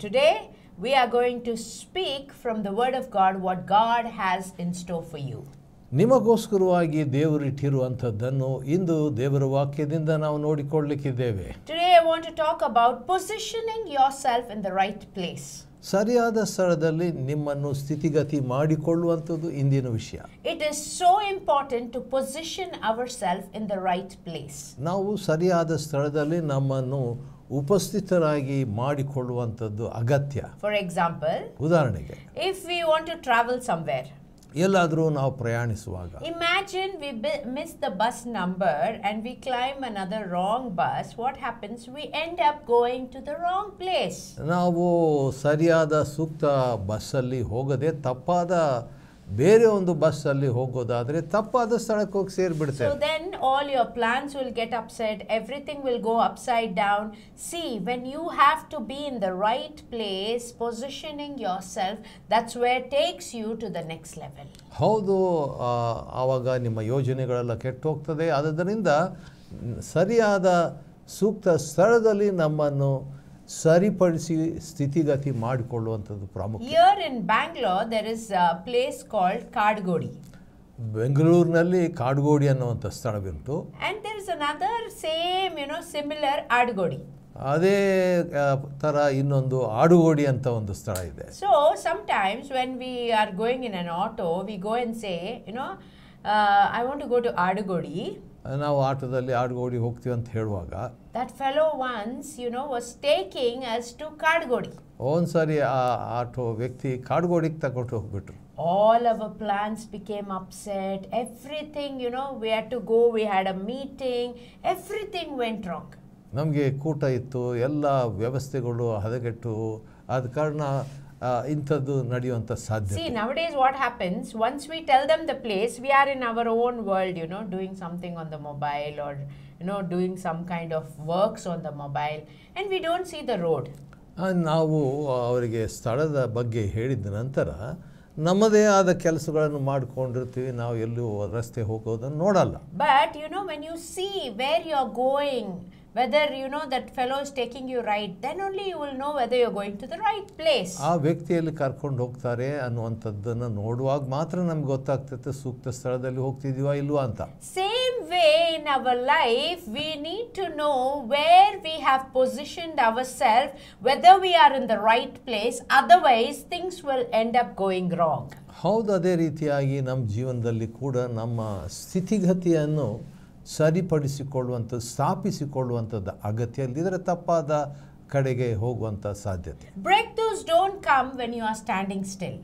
Today, we are going to speak from the Word of God what God has in store for you. ನಿಮಗೋಸ್ಕರವಾಗಿ ದೇವರಿಟ್ಟಿರುವಂಥದ್ದನ್ನು ಇಂದು ದೇವರ ವಾಕ್ಯದಿಂದ ನಾವು ನೋಡಿಕೊಳ್ಳಲಿಕ್ಕಿದ್ದೇವೆ Today I want to talk about positioning yourself in the right place. ಸರಿಯಾದ ಸ್ಥಳದಲ್ಲಿ ನಿಮ್ಮನ್ನು ಸ್ಥಿತಿಗತಿ ಮಾಡಿಕೊಳ್ಳುವಂಥದ್ದು ಇಂದಿನ ವಿಷಯ it is so important to position our self in the right place ನಾವು ಸರಿಯಾದ ಸ್ಥಳದಲ್ಲಿ ನಮ್ಮನ್ನು ಉಪಸ್ಥಿತರಾಗಿ ಮಾಡಿಕೊಳ್ಳುವಂಥದ್ದು ಅಗತ್ಯ ಫಾರ್ ಎಕ್ಸಾಂಪಲ್ ಉದಾಹರಣೆಗೆ if we want to travel somewhere ಎಲ್ಲಾದರೂ ನಾವು ಪ್ರಯಾಣಿಸುವಾಗ imagine we miss the bus number and we climb another wrong bus what happens we end up going to the wrong place ನಾವು ಸರಿಯಾದ ಸೂಕ್ತ ಬಸ್ಸಲ್ಲಿ ಹೋಗದೆ ತಪ್ಪಾದ ಬೇರೆ ಒಂದು ಬಸ್ ಅಲ್ಲಿ ಹೋಗೋದಾದ್ರೆ ತಪ್ಪಾದ ಸ್ಥಳಕ್ಕೆ ಹೋಗಿ ಸೇರ್ಬಿಡುತ್ತೆ So then all your plans will get upset, everything will go upside down. See, when you have to be in the right place, positioning yourself, that's where takes you to the next level. ಹೌದು ಆವಾಗ ನಿಮ್ಮ ಯೋಜನೆಗಳೆಲ್ಲ ಕೆಟ್ಟು ಹೋಗ್ತದೆ ಆದ್ದರಿಂದ ಸರಿಯಾದ ಸೂಕ್ತ ಸ್ಥಳದಲ್ಲಿ ನಮ್ಮನ್ನು ಸರಿಪಡಿಸಿ ಸ್ಥಿತಿಗತಿ ಮಾಡಿಕೊಳ್ಳುವಂಥದ್ದು ಪ್ರಾಮುಖ್ಯ here in Bangalore there is place called Kadugodi ಬೆಂಗಳೂರಿನಲ್ಲಿ ಕಾಡ್ಗೋಡಿ ಅನ್ನುವಂಥ ಸ್ಥಳವಿಂಟು and there is another same you know similar Adugodi ಅದೇ ಥರ ಇನ್ನೊಂದು ಆಡುಗೋಡಿ ಅಂತ ಒಂದು ಸ್ಥಳ ಇದೆ so sometimes when we are going in an auto we go in say you know I want to go to Adugodi ನಾವು ಆಟದಲ್ಲಿ ಆಡುಗೋಡಿ ಹೋಗ್ತೀವಿ ಅಂತ ಹೇಳುವಾಗ that fellow once you know was taking us to Kadugodi ಒಂದ್ಸರಿ ಆ ಆಟೋ ವ್ಯಕ್ತಿ ಕಾಡ್ಗೋಡಿಗೆ ತಗೊಂಡು ಹೋಗ್ಬಿಟ್ರು all our plans became upset everything you know we had to go we had a meeting everything went wrong ನಮಗೆ ಕೂಟ ಇತ್ತು ಎಲ್ಲ ವ್ಯವಸ್ಥೆಗಳು ಹದಗೆಟ್ಟು ಆದ ಕಾರಣ ಇಂಥದ್ದು ನಡೆಯುವಂಥ ಸಾಧ್ಯತೆ nowadays what happens once we tell them the place we are in our own world you know doing something on the mobile or you know doing some kind of works on the mobile and we don't see the road ನಾವು ಅವರಿಗೆ ಸ್ಥಳದ ಬಗ್ಗೆ ಹೇಳಿದ ನಂತರ ನಮ್ಮದೇ ಆದ ಕೆಲಸಗಳನ್ನು ಮಾಡ್ಕೊಂಡಿರ್ತೀವಿ ನಾವು ಎಲ್ಲೂ ರಸ್ತೆ ಹೋಗೋದನ್ನು ನೋಡಲ್ಲ but you know when you see where you are going whether you know that fellow is taking you right, then only you will know whether you're going to the right place. ಆ ವ್ಯಕ್ತಿಯಲ್ಲಿ ಕರ್ಕೊಂಡು ಹೋಗ್ತಾರೆ ಅನ್ನುವಂಥದ್ದನ್ನು ನೋಡುವಾಗ ಮಾತ್ರ ನಮ್ಗೆ ಗೊತ್ತಾಗ್ತದೆ ಸೂಕ್ತ ಸ್ಥಳದಲ್ಲಿ ಹೋಗ್ತಿದೀವಾ ಇಲ್ವಾ ಅಂತ. Same way in our life, we need to know where we have positioned ourselves, whether we are in the right place, otherwise things will end up going wrong. How the ಹೌದು ಅದೇ ರೀತಿಯಾಗಿ ನಮ್ಮ ಜೀವನದಲ್ಲಿ ಕೂಡ ನಮ್ಮ ಸ್ಥಿತಿಗತಿಯನ್ನು ಸರಿಪಡಿಸಿಕೊಳ್ಳುವಂಥ ಸ್ಥಾಪಿಸಿಕೊಳ್ಳುವಂಥದ್ದು ಅಗತ್ಯ ಇಲ್ಲದಿದ್ದರೆ ತಪ್ಪಾದ ಕಡೆಗೆ ಹೋಗುವಂಥ ಸಾಧ್ಯತೆ break news don't come when you are standing still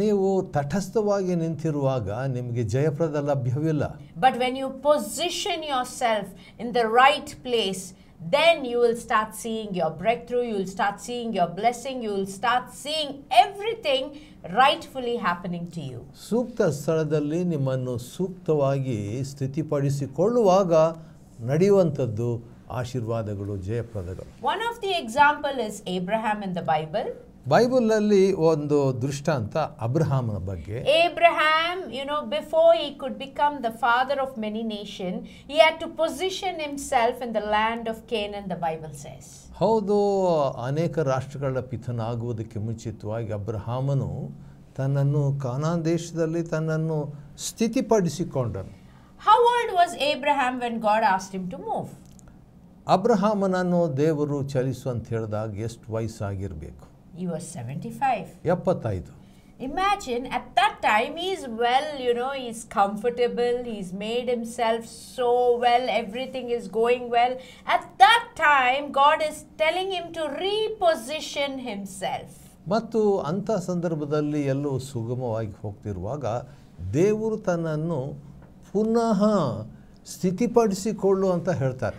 ನೀವು ತಟಸ್ಥವಾಗಿ ನಿಂತಿರುವಾಗ ನಿಮಗೆ ಜಯಪ್ರದ ಲಭ್ಯವಿಲ್ಲ but when you position your self in the right place then you will start seeing your breakthrough, you will start seeing your blessing, you will start seeing everything rightfully happening to you. ಸೂಕ್ತ ಸ್ಥಳದಲ್ಲಿ ನಿಮ್ಮನ್ನು ಸೂಕ್ತವಾಗಿ ashirvada ನಡೆಯುವಂಥದ್ದು ಆಶೀರ್ವಾದಗಳು ಜಯಪ್ರದಗಳು One of the example is Abraham in the Bible. ಬೈಬಲ್ನಲ್ಲಿ ಒಂದು ದೃಷ್ಟಾಂತ ಅಬ್ರಹಾಮನ ಬಗ್ಗೆ no before he could become the father of many nation he nation to position to self himself the land of Canaan and the Bible says ಹೌದು ಅನೇಕ ರಾಷ್ಟ್ರಗಳ ಪಿತನಾಗುವುದಕ್ಕೆ ಮುಂಚಿತವಾಗಿ ಅಬ್ರಹಾಮನು ತನ್ನನ್ನು ಕಾನಾನ್ ದೇಶದಲ್ಲಿ ತನ್ನನ್ನು ಸ್ಥಿತಿಪಡಿಸಿಕೊಂಡನು how old was Abraham when God asked him to move ಅಬ್ರಹಾಮನನ್ನು ದೇವರು ಚಲಿಸು ಅಂತ ಹೇಳಿದಾಗ ಎಷ್ಟು ವಯಸ್ಸಾಗಿರಬೇಕು You are 75. ಎಪ್ಪತ್ತೈದು Imagine at that time he is well, you know, he is comfortable, he he's made himself so well, everything is going well. At that time, God is telling him to reposition himself. ಮತ್ತು ಅಂಥ ಸಂದರ್ಭದಲ್ಲಿ ಎಲ್ಲವೂ ಸುಗಮವಾಗಿ ಹೋಗ್ತಿರುವಾಗ ದೇವರು ತನ್ನನ್ನು ಪುನಃ ಸ್ಥಿತಿಪಡಿಸಿಕೊಳ್ಳು ಅಂತ ಹೇಳ್ತಾರೆ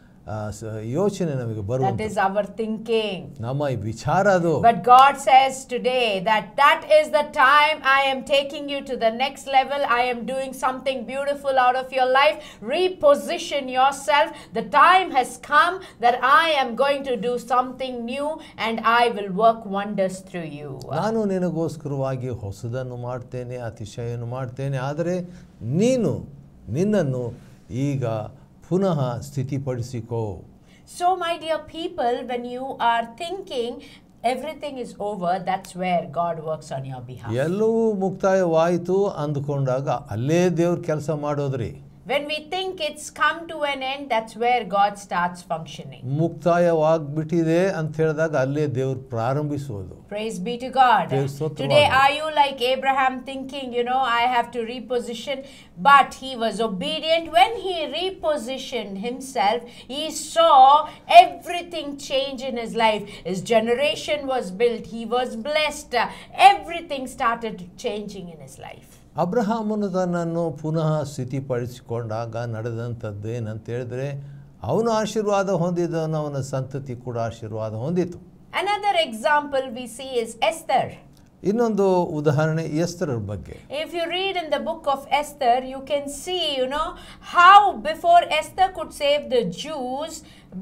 ಯೋಚನೆ That is our thinking. ನಮ್ಮ ಈ ವಿಚಾರ But God says today that that is the time I am taking you to the next level. I am doing something beautiful out of your life. Reposition yourself. The time has come that I am going to do something new and I will work wonders through you. ಪುನಃ ಸ್ಥಿತಿಪಡಿಸಿಕೋ so my dear people when you are thinking everything is over that's where God works on your behalf ಎಲ್ಲವೂ ಮುಕ್ತಾಯವಾಯಿತು ಅಂದ್ಕೊಂಡಾಗ ಅಲ್ಲೇ ದೇವ್ರ ಕೆಲಸ ಮಾಡೋದ್ರಿ When we think it's come to an end, that's where God starts functioning. Praise be to God. Today are you like Abraham thinking, you know, I have to reposition, but he was obedient. When he repositioned himself, he saw everything change in his life. His generation was built. He was blessed. Everything started changing in his life. ಅಬ್ರಹಾಮನು ತನ್ನನ್ನು ಪುನಃ ಸ್ಥಿತಿಪಡಿಸಿಕೊಂಡಾಗ ನಡೆದಂಥದ್ದು ಹೇಳಿದ್ರೆ ಅವನು ಆಶೀರ್ವಾದ ಹೊಂದಿದ್ದವನು ಅವನ ಸಂತತಿ ಕೂಡ ಆಶೀರ್ವಾದ ಹೊಂದಿತ್ತು another example we see is Esther. ಇನ್ನೊಂದು ಉದಾಹರಣೆ ಎಸ್ತರರ ಬಗ್ಗೆ if you read in the book of Esther you can see you know how before Esther could save the Jews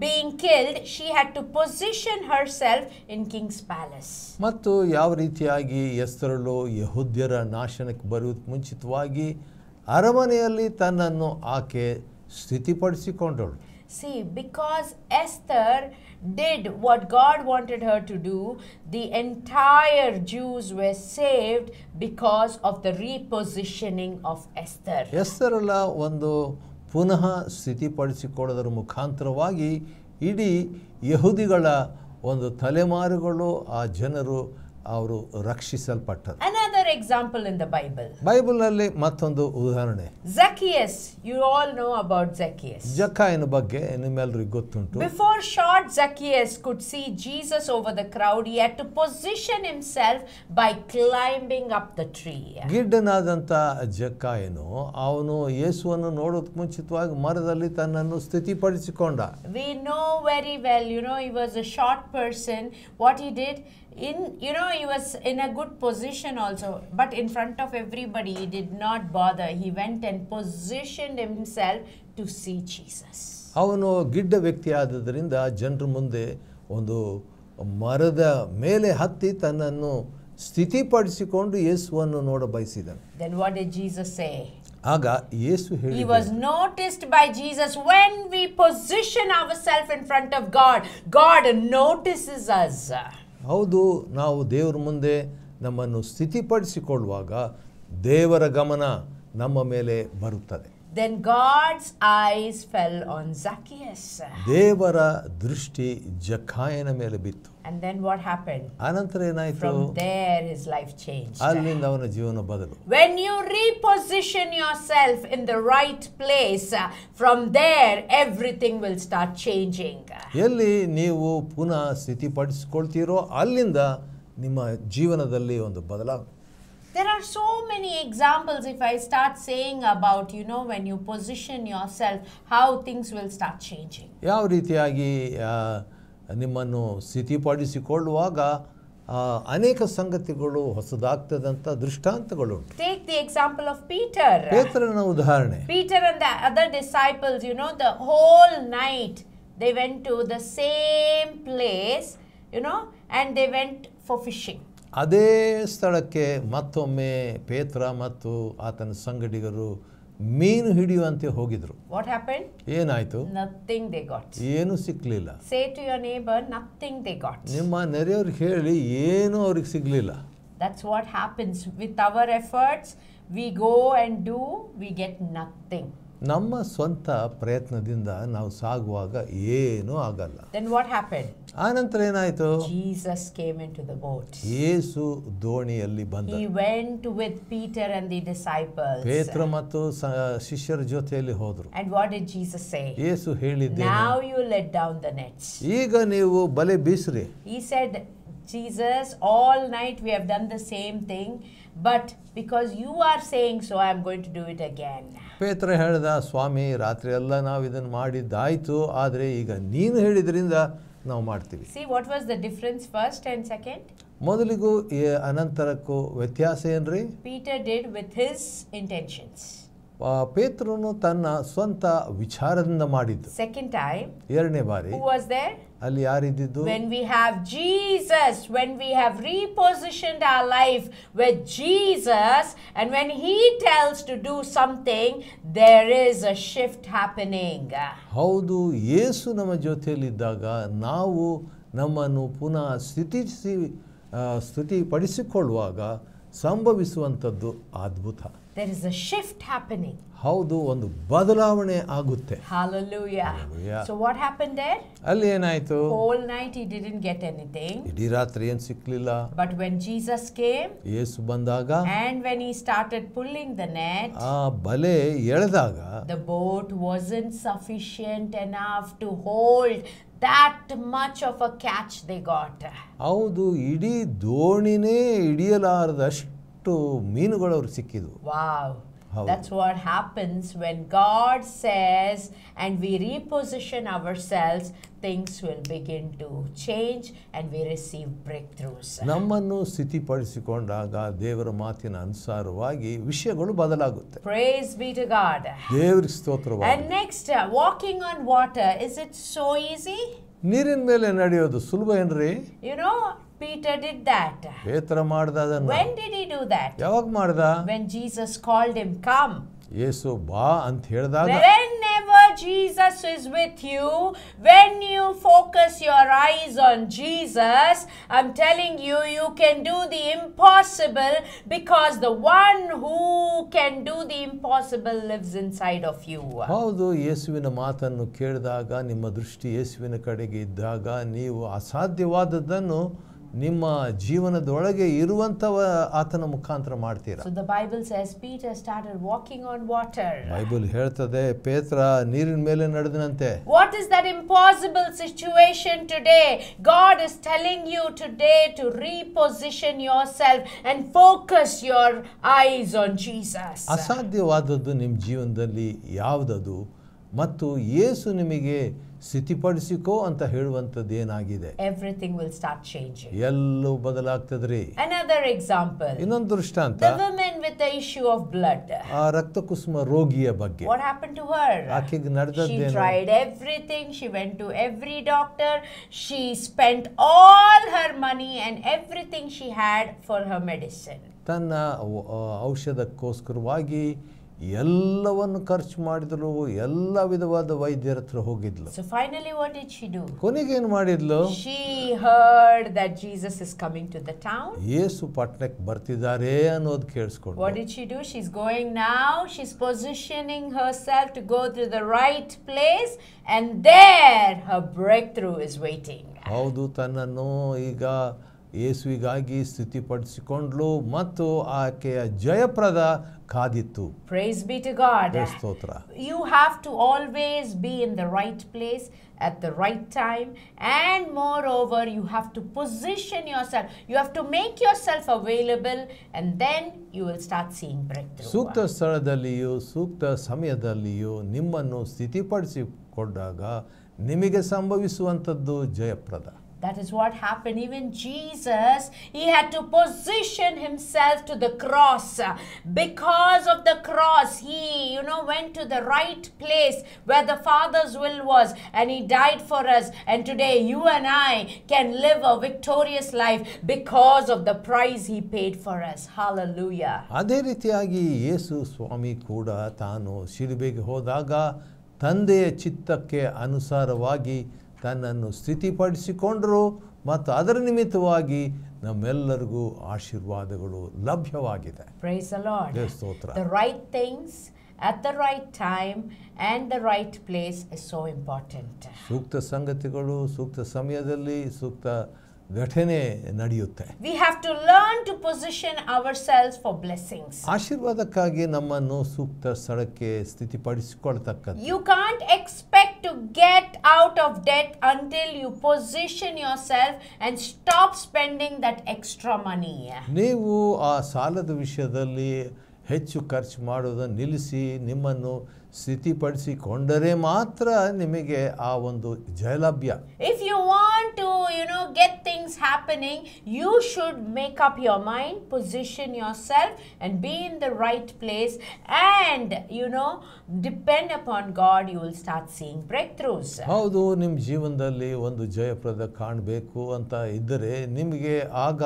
being killed she had to position her self in king's palace ಮತ್ತು ಯಾವ ರೀತಿಯಾಗಿ ಎಸ್ತರಳು ಯಹುದ್ಯರ ನಾಶನಕ್ಕೆ ಬರುವುದು ಮುಂಚಿತವಾಗಿ ಅರಮನೆಯಲ್ಲಿ ತನ್ನನ್ನು ಆಕೆ ಸ್ಥಿತಿಪಡಿಸಿಕೊಂಡಳು See, because Esther did what God wanted her to do, the entire Jews were saved because of the repositioning of Esther. ಅಲ್ಲ ಒಂದು ಪುನಃ ಸ್ಥಿತಿಪಡಿಸಿಕೊಳ್ಳೋದರ ಮುಖಾಂತರವಾಗಿ ಇಡೀ ಯಹುದಿಗಳ ಒಂದು ತಲೆಮಾರುಗಳು ಆ ಜನರು ಅವರು ರಕ್ಷಿಸಲ್ಪಟ್ಟರು example in the Bible. Bible ಬೈಬಲ್ನಲ್ಲಿ ಮತ್ತೊಂದು ಉದಾಹರಣೆ Zacchaeus, you all know about Zacchaeus. ಜಕ್ಕಾಯನ ಬಗ್ಗೆ ನಿಮ್ಮೆಲ್ಲರಿಗೂ ಗೊತ್ತುಂಟು. Before short Zacchaeus could see Jesus over the crowd, he had to position himself by climbing up the tree. ಗಿಡ್ಡನಾದಂತ ಜಕ್ಕಾಯನು ಅವನು ಯೇಸುವನ್ನು ನೋಡೋದಕ್ಕೆ ಮುಂಚಿತವಾಗಿ ಮರದಲ್ಲಿ ತನ್ನನ್ನು ಸ್ಥಿತಿಪಡಿಸಿಕೊಂಡ. We know very well, you know, he was a short person. What he did in you know he was in a good position also but in front of everybody he did not bother he went and positioned himself to see jesus ಅವನು ಗಿಡ್ಡ ವ್ಯಕ್ತಿ ಆದುದರಿಂದ ಜನರ ಮುಂದೆ ಒಂದು ಮರದ ಮೇಲೆ ಹತ್ತಿ ತನ್ನನ್ನು ಸ್ಥಿತಿಪಡಿಸಿಕೊಂಡು ಯೇಸುವನ್ನು ನೋಡ ಬಯಸಿದನು then what did Jesus say ಆಗ ಯೇಸು ಹೇಳಿ he was noticed by Jesus when we position ourselves in front of God God notices us ಹೌದು ನಾವು ದೇವರ ಮುಂದೆ ನಮ್ಮನ್ನು ಸ್ಥಿತಿಪಡಿಸಿಕೊಳ್ಳುವಾಗ ದೇವರ ಗಮನ ನಮ್ಮ ಮೇಲೆ ಬರುತ್ತದೆ Then God's eyes fell on Zacchaeus. ದೇವರ ದೃಷ್ಟಿ ಜಕ್ಕಾಯನ ಮೇಲೆ ಬಿತ್ತು. And then what happened? ಅನಂತರ ಏನಾಯಿತು? From there his life changed. ಅಲ್ಲಿಂದ ಅವನ ಜೀವನ ಬದಲು. When you reposition yourself in the right place, from there everything will start changing. ಎಲ್ಲಿ ನೀವು ಪುನಃ ಸ್ಥಿತಿಪಡಿಸಿಕೊಳ್ತೀರೋ ಅಲ್ಲಿಂದ ನಿಮ್ಮ ಜೀವನದಲ್ಲಿ ಒಂದು ಬದಲಾವಣೆ there are so many examples if i start saying about you know when you position yourself how things will start changing ಯಾವ ರೀತಿಯಾಗಿ ನಿಮ್ಮನ್ನು ಸ್ಥಿತಿಪಡಿಸಿಕೊಳ್ಳುವಾಗ ಅನೇಕ ಸಂಗತಿಗಳು ಹೊಸದಾಗ್ತದಂತ ದೃಷ್ಟಾಂತಗಳು take the example of Peter ಪೇತ್ರನ ಉದಾಹರಣೆ Peter and the other disciples you know the whole night they went to the same place you know and they went for fishing ಅದೇ ಸ್ಥಳಕ್ಕೆ ಮತ್ತೊಮ್ಮೆ ಪೇತ್ರ ಮತ್ತು ಆತನ ಸಂಗಡಿಗರು ಮೀನು ಹಿಡಿಯುವಂತೆ ಹೋಗಿದ್ರು ವಾಟ್ ಹ್ಯಾಪನ್ ಏನಾಯ್ತು ನಥಿಂಗ್ ದೇ ಗಾಟ್ ಏನು ಸಿಗ್ಲಿಲ್ಲ say to your neighbour nothing they got ನಿಮ್ಮ ನೆರೆಯವ್ರಿಗೆ ಹೇಳಿ ಏನು ಅವ್ರಿಗೆ ಸಿಗ್ಲಿಲ್ಲ that's what happens with our efforts we go and do we get nothing ನಮ್ಮ ಸ್ವಂತ ಪ್ರಯತ್ನದಿಂದ ನಾವು ಸಾಗುವಾಗ ಏನೂ ಆಗಲ್ಲ ದೆನ್ ವಾಟ್ ಹ್ಯಾಪೆನ್ ಆ ನಂತರ ಏನಾಯಿತು Jesus came into the boat ಯೇಸು ದೋಣಿಯಲ್ಲಿ ಬಂದ he went with Peter and the disciples ಪೇತ್ರ ಮತ್ತು ಶಿಷ್ಯರ ಜೊತೆಯಲ್ಲಿ ಹೋದರು and what did Jesus say ಯೇಸು ಹೇಳಿದ್ದೇನೆ now you let down the nets ಈಗ ನೀವು ಬಲೆ ಬೀಸ್ರಿ he said Jesus, all night we have done the same thing, but because you are saying so, I'm going to do it again. ಪೇತ್ರ ಹೇಳ್ದ ಸ್ವಾಮಿ ರಾತ್ರಿ ಎಲ್ಲ ನಾವು ಇದನ್ನು ಮಾಡಿದ್ದಾಯಿತು ಆದರೆ ಈಗ ನೀನು ಹೇಳಿದ್ರಿಂದ ನಾವು ಮಾಡ್ತೀವಿ see what was the difference first and second ಮೊದಲಿಗೂ ಅನಂತರಕ್ಕೂ ವ್ಯತ್ಯಾಸ ಏನ್ರಿ Peter did with his intentions ಪೇತ್ರನು ತನ್ನ ಸ್ವಂತ ವಿಚಾರದಿಂದ ಮಾಡಿದ್ದು ಸೆಕೆಂಡ್ ಟೈಮ್ ಎರಡನೇ ಬಾರಿ ವಾಸ್ ಅಲ್ಲಿ ಯಾರಿದ್ದು when we have Jesus when we have reposition our life with Jesus and when he tells to do something there is a shift happening ಹೌದು ಯೇಸು ನಮ್ಮ ಜೊತೆಯಲ್ಲಿ ನಾವು ನಮ್ಮನ್ನು ಪುನಃ ಸ್ಥಿತಿ ಸ್ಥಿತಿಪಡಿಸಿಕೊಳ್ಳುವಾಗ ಸಂಭವಿಸುವಂಥದ್ದು ಅದ್ಭುತ there is a shift happening. ಹೌದು ಒಂದು ಬದಲಾವಣೆ ಆಗುತ್ತೆ Hallelujah. Hallelujah. So what happened there? alli enayitu Whole night he didn't get anything. idi ratri en siklilla But when Jesus came, yesu bandaga and when he started pulling the net, aa bale eladaga the boat wasn't sufficient enough to hold that much of a catch they got. ಹೌದು ಇಡೀ ದೋಣಿನೇ ಹಿಡಿಯಲಾರದಷ್ಟು ಅಷ್ಟು ಮೀನುಗಳು ಅವ್ರಿಗೆ ಸಿಕ್ಕಿದ್ವು That's what happens when God says, and we reposition ourselves, things will begin to change and we receive breakthroughs. ನಮ್ಮನ್ನು ಸ್ಥಿತಿಪಡಿಸಿಕೊಂಡಾಗ ದೇವರ ಮಾತಿನ ಅನುಸಾರವಾಗಿ ವಿಷಯಗಳು ಬದಲಾಗುತ್ತೆ. Praise be to God. ದೇವರಿಗೆ stotravu And next, walking on water, is it so easy? ನೀರಿನ ಮೇಲೆ ನಡೆಯೋದು ಸುಲಭ ಏನ್ರಿ? You know, Peter did that. ಪೇತ್ರ ಮಾಡ್ದ When did he do that? When Jesus called him, Come. Yesu ba ಅಂತ ಹೇಳಿದಾಗ Whenever Jesus is with you, when you focus your eyes on Jesus, I'm telling you, you can do the impossible because the one who can do the impossible lives inside of you. ಹೌದು ಯೇಸುವಿನ ಮಾತನ್ನು ಕೇಳಿದಾಗ ನಿಮ್ಮ ದೃಷ್ಟಿ ಯೇಸುವಿನ ಕಡೆಗೆ ಇದ್ದಾಗ ನೀವು ಅಸಾಧ್ಯವಾದದ್ದನ್ನು ನಿಮ್ಮ ಜೀವನದೊಳಗೆ ಇರುವಂತವ ಆತನ ಮುಖಾಂತರ ಮಾಡ್ತೀರಾ so the Bible says Peter started walking on water Bible ಹೇಳ್ತದೆ ಪೇತ್ರ ನೀರಿನ ಮೇಲೆ ನಡೆದನಂತೆ what is that impossible situation today God is telling you today to reposition yourself and focus your eyes on Jesus ಅಸಾಧ್ಯವಾದದ್ದು ನಿಮ್ಮ ಜೀವನದಲ್ಲಿ ಯಾವುದದು ಮತ್ತು ಯೇಸು ನಿಮಗೆ ಸಿತಿಪಡಿಸಿಕೋ ಅಂತ ಹೇಳುವಂಥದ್ದು ಏನಾಗಿದೆ ಎವ್ರಿಥಿಂಗ್ ವಿಲ್ ಸ್ಟಾರ್ಟ್ ಚೇಂಜ್ ಎಲ್ಲೂ ಬದಲಾಗ್ತದ್ರಿ ಅನದರ್ ಎಕ್ಸಾಂಪಲ್ ಇನ್ನೊಂದು ದೃಷ್ಟಾಂತ women with the issue of blood ಆ ರಕ್ತ ಕುಸುಮ ರೋಗಿಯ ಬಗ್ಗೆ ವಾಟ್ ಹ್ಯಾಪನ್ ಟು ಹರ್ ಆಕೆಗೆ ನಡೆದದ್ದು tried everything she went to every doctor she spent all her money and everything she had for her medicine ತನ್ನ ಔಷಧಕ್ಕೋಸ್ಕರವಾಗಿ ಎಲ್ಲವನ್ನು ಖರ್ಚು ಮಾಡಿದ್ರು ಎಲ್ಲ ವಿಧವಾದ ವೈದ್ಯರ ಹತ್ರ ಹೋಗಿದ್ಲು So ಏನು ಮಾಡಿದ್ಲು She heard that is coming to the town. ಯೇಸು ಪಟ್ಟಣಕ್ಕೆ ಬರ್ತಿದ್ದಾರೆ ಅನ್ನೋದು ಕೇಳಿಸ್ಕೊಂಡು What did she do? She's going positioning go the and there her breakthrough is ಹೌದು ತನ್ನನ್ನು ಈಗ ಯೇಸುವಿಗಾಗಿ ಸ್ತುತಿಪಡಿಸಿಕೊಂಡ್ಲು ಮತ್ತು ಆಕೆಯ ಜಯಪ್ರದ ಕಾದಿತ್ತು ಪ್ರೇಸ್ ಬಿ ಟು ಗಾಡ್ ಸ್ತೋತ್ರ you have to always be in the right place at the right time and moreover you have to position yourself you have to make yourself available and then you will start seeing bright ಸೂಕ್ತ ಸ್ಥಳದಲ್ಲಿಯೂ ಸೂಕ್ತ ಸಮಯದಲ್ಲಿಯೂ ನಿಮ್ಮನ್ನು ಸ್ಥಿತಿಪಡಿಸಿಕೊಂಡಾಗ ನಿಮಗೆ ಸಂಭವಿಸುವಂಥದ್ದು ಜಯಪ್ರದ That is what happened. Even Jesus, he had to position himself to the cross. Because of the cross, he, you know, went to the right place where the Father's will was and he died for us. And today, you and I can live a victorious life because of the price he paid for us. Hallelujah. ತನ್ನನ್ನು ಸ್ಥಿತಿಪಡಿಸಿಕೊಂಡರು ಮತ್ತು ಅದರ ನಿಮಿತ್ತವಾಗಿ ನಮ್ಮೆಲ್ಲರಿಗೂ ಆಶೀರ್ವಾದಗಳು ಲಭ್ಯವಾಗಿದೆ ಸ್ತೋತ್ರ the right things at the right time and the right place is so important ಸೂಕ್ತ ಸಂಗತಿಗಳು ಸೂಕ್ತ ಸಮಯದಲ್ಲಿ ಸೂಕ್ತ ಘಟನೆ ನಡೆಯುತ್ತೆ we have to learn to position ourselves for blessings ಆಶೀರ್ವಾದಕ್ಕಾಗಿ ನಮ್ಮನ್ನು ಸೂಕ್ತ ಸ್ಥಳಕ್ಕೆ ಸ್ಥಿತಿಪಡಿಸಿಕೊಳ್ತಕ್ಕಂಥ you can't expect to get out of debt until you position yourself and stop spending that extra money. ನೀವು ಆ ಸಾಲದ ವಿಷಯದಲ್ಲಿ ಹೆಚ್ಚು ಖರ್ಚು ಮಾಡೋದನ್ನು ನಿಲ್ಲಿಸಿ ನಿಮ್ಮನ್ನು ಸ್ಥಿತಿಪಡಿಸಿಕೊಂಡರೆ ಮಾತ್ರ ನಿಮಗೆ ಆ ಒಂದು ಜಯಲಭ್ಯ if you want to you know get things happening you should make up your mind position yourself and be in the right place and you know depend upon God you will start seeing breakthroughs ಹೌದು ನಿಮ್ಮ ಜೀವನದಲ್ಲಿ ಒಂದು ಜಯಪ್ರದ ಕಾಣಬೇಕು ಅಂತ ಇದ್ದರೆ ನಿಮಗೆ ಆಗ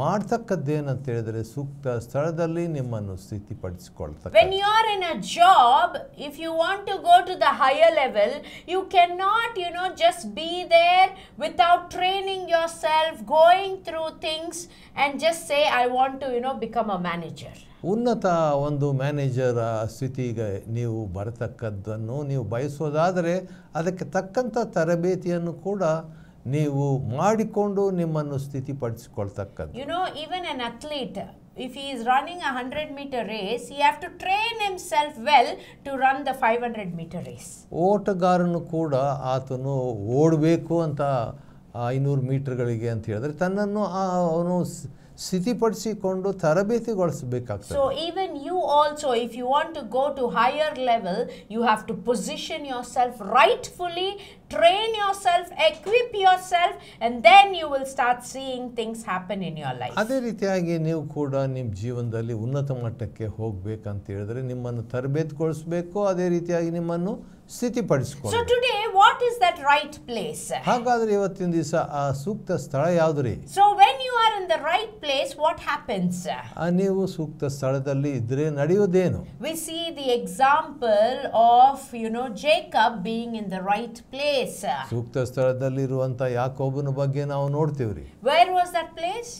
ಮಾಡ್ತಕ್ಕದ್ದೇನಂತ ಹೇಳಿದ್ರೆ ಸೂಕ್ತ ಸ್ಥಳದಲ್ಲಿ ನಿಮ್ಮನ್ನು ಸ್ಥಿತಿಪಡಿಸಿಕೊಳ್ತಾರೆ When you are in a job, if you want to go to the you level, you cannot, you know, just be there without training yourself, going through things and just say, I want to, you know, become a manager. ಉನ್ನತ ಒಂದು manager ಸ್ಥಿತಿಗೆ ನೀವು ಬರತಕ್ಕದ್ದನ್ನು ನೀವು ಬಯಸೋದಾದರೆ ಅದಕ್ಕೆ ತಕ್ಕಂಥ ತರಬೇತಿಯನ್ನು ಕೂಡ ನೀವು ಮಾಡಿಕೊಂಡು ನಿಮ್ಮನ್ನು ಸ್ಥಿತಿಪಡಿಸಿಕೊಳ್ತಕ್ಕದ್ದು you know even an athlete if he is running a 100 meter race, he have to train himself well to run the 500 meter race. ಓಟಗಾರನು ಕೂಡ ಆತನು ಓಡಬೇಕು ಅಂತ ಐನೂರು ಮೀಟರ್ಗಳಿಗೆ ಅಂತ ಹೇಳಿದ್ರೆ ತನ್ನನ್ನು ಅವನು ಸ್ಥಿತಿಪಡಿಸಿಕೊಂಡು ತರಬೇತಿಗೊಳಿಸಬೇಕಾಗ್ತದೆ so even you also if you want to go to higher level you have to position your yourself rightfully train yourself, equip yourself, and then you will start seeing things happen in your life. ಅದೇ ರೀತಿಯಾಗಿ ನೀವು ಕೂಡ ನಿಮ್ಮ ಜೀವನದಲ್ಲಿ ಉನ್ನತ ಮಟ್ಟಕ್ಕೆ ಹೋಗ್ಬೇಕಂತ ಹೇಳಿದ್ರೆ ನಿಮ್ಮನ್ನು ತರಬೇತುಗೊಳಿಸಬೇಕು ಅದೇ ರೀತಿಯಾಗಿ ನಿಮ್ಮನ್ನು ಸ್ಥಿತಿಪಡಿಸಿಕೊಳ್ಳಿ so today what is that right place ಹಾಗಾದ್ರೆ ಇವತ್ತಿನ ದಿವಸ ಆ ಸೂಕ್ತ ಸ್ಥಳ ಯಾವುದು ರೀ so when you in the right place, what happens? We see the example of you know Jacob being in the right place. ಬಗ್ಗೆ ನಾವು Where was that place?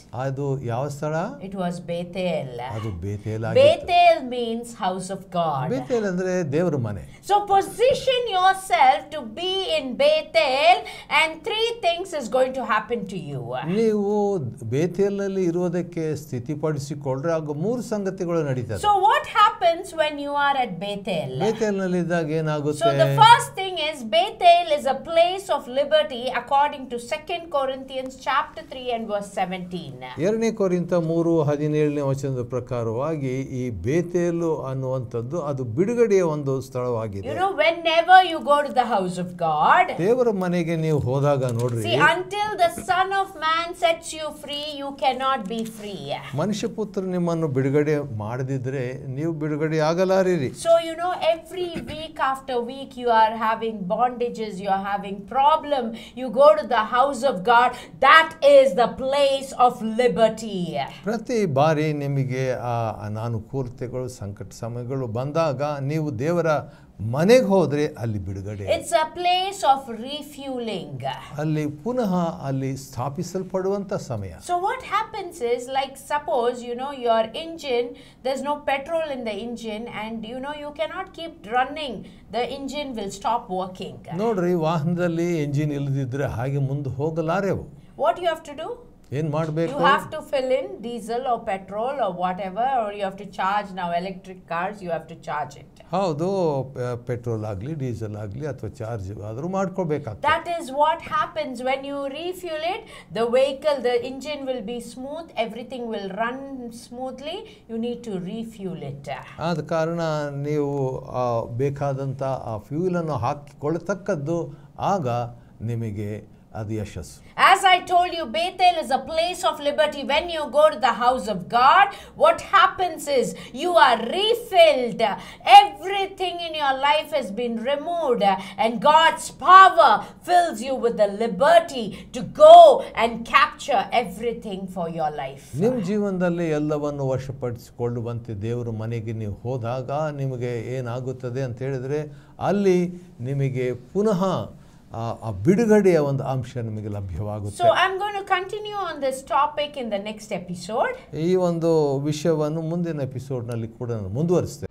It was Bethel. Bethel means house of God. So position yourself to be in Bethel and three things is going to happen to you ನೀವು ಬೇತಿಯಲ್ಲಿ ಇರೋದಕ್ಕೆ ಸ್ಥಿತಿಪಡಿಸಿಕೊಂಡ್ರೆ ಪಡಿಸಿಕೊಂಡ್ರೆ ಹಾಗೂ ಮೂರು ಸಂಗತಿಗಳು ನಡೀತದೆ so what happens when you are at Bethel ಬೇತೆಯಲ್ಲಿ ಇದ್ದಾಗ ಏನಾಗುತ್ತೆ first thing is Bethel is a place of liberty according to second Corinthians chapter three and verse seventeen ಎರಡನೇ ಕೋರಿಂತ ಮೂರು ಹದಿನೇಳನೇ ವಚನದ ಪ್ರಕಾರವಾಗಿ ಈ ಬೇತೆಯಲ್ಲು ಅನ್ನುವಂಥದ್ದು ಅದು ಬಿಡುಗಡೆಯ ಒಂದು ಸ್ಥಳವಾಗಿದೆ whenever you go to the house of God ದೇವರ ಮನೆಗೆ ನೀವು ಹೋದಾಗ ನೋಡ್ರಿ until the son of man sets you free you cannot be free ಮನುಷ್ಯ ಪುತ್ರ ನಿಮ್ಮನ್ನು ಬಿಡುಗಡೆ ಮಾಡದಿದ್ರೆ ನೀವು ಬಿಡುಗಡೆ ಆಗಲಾರಿರಿ so you know every week after week you are having bondages you are having problem you go to the house of God that is the place of liberty ಪ್ರತಿ ಬಾರಿ ನಿಮಗೆ ಆ ಅನಾನುಕೂಲತೆಗಳು ಸಂಕಟ ಸಮಯಗಳು ಬಂದಾಗ ನೀವು ದೇವರ ಮನೆಗೆ ಹೋದರೆ ಅಲ್ಲಿ ಬಿಡುಗಡೆ it's a place of refuelling ಅಲ್ಲಿ ಪುನಃ ಅಲ್ಲಿ ಸ್ಥಾಪಿಸಲ್ಪಡುವಂತ ಸಮಯ so what happens is like suppose you know your engine there no petrol in the engine and you know you cannot keep running the engine will stop working ನೋಡ್ರಿ ವಾಹನದಲ್ಲಿ engine ಇಲ್ಲದಿದ್ರೆ ಹಾಗೆ ಮುಂದೆ ಹೋಗಲಾರೆವು what you have to do ಏನ್ ಮಾಡಬೇಕು you have to fill in diesel or petrol or whatever are you have to charge now electric cars you have to charge it ಹೌದು petrol ಆಗಲಿ diesel ಆಗಲಿ ಅಥವಾ charge ಆದರೂ ಮಾಡ್ಕೋಬೇಕಾಗ್ತದೆ that is what happens when you refuel it the vehicle the engine will be smooth everything will run smoothly you need to refuel it ಆದ ಕಾರಣ ನೀವು ಬೇಕಾದಂಥ ಆ ಫ್ಯೂಲನ್ನು ಹಾಕಿಕೊಳ್ಳತಕ್ಕದ್ದು ಆಗ ನಿಮಗೆ ಅದು ಯಶಸ್ಸು as I told you Bethel is a place of liberty when you go to the house of God what happens is you are refilled everything in your life has been removed and God's power fills you with the liberty to go and capture everything for your life ನಿಮ್ಮ ಜೀವನದಲ್ಲಿ ಎಲ್ಲವನ್ನು ವಶಪಡಿಸಿಕೊಳ್ಳುವಂತೆ ದೇವರ ಮನೆಗೆ ನೀವು ಹೋದಾಗ ನಿಮಗೆ ಏನಾಗುತ್ತದೆ ಅಂತ ಹೇಳಿದರೆ ಅಲ್ಲಿ ನಿಮಗೆ ಪುನಃ ಆ ಬಿಡುಗಡೆಯ ಒಂದು ಅಂಶ ನಿಮಗೆ ಲಭ್ಯವಾಗುತ್ತೆ so I am going to continue on this topic in the next episode ಈ ಒಂದು ವಿಷಯವನ್ನು ಮುಂದಿನ ಎಪಿಸೋಡ್ ನಲ್ಲಿ ಕೂಡ ನಾನು ಮುಂದುವರಿಸ್ತೇನೆ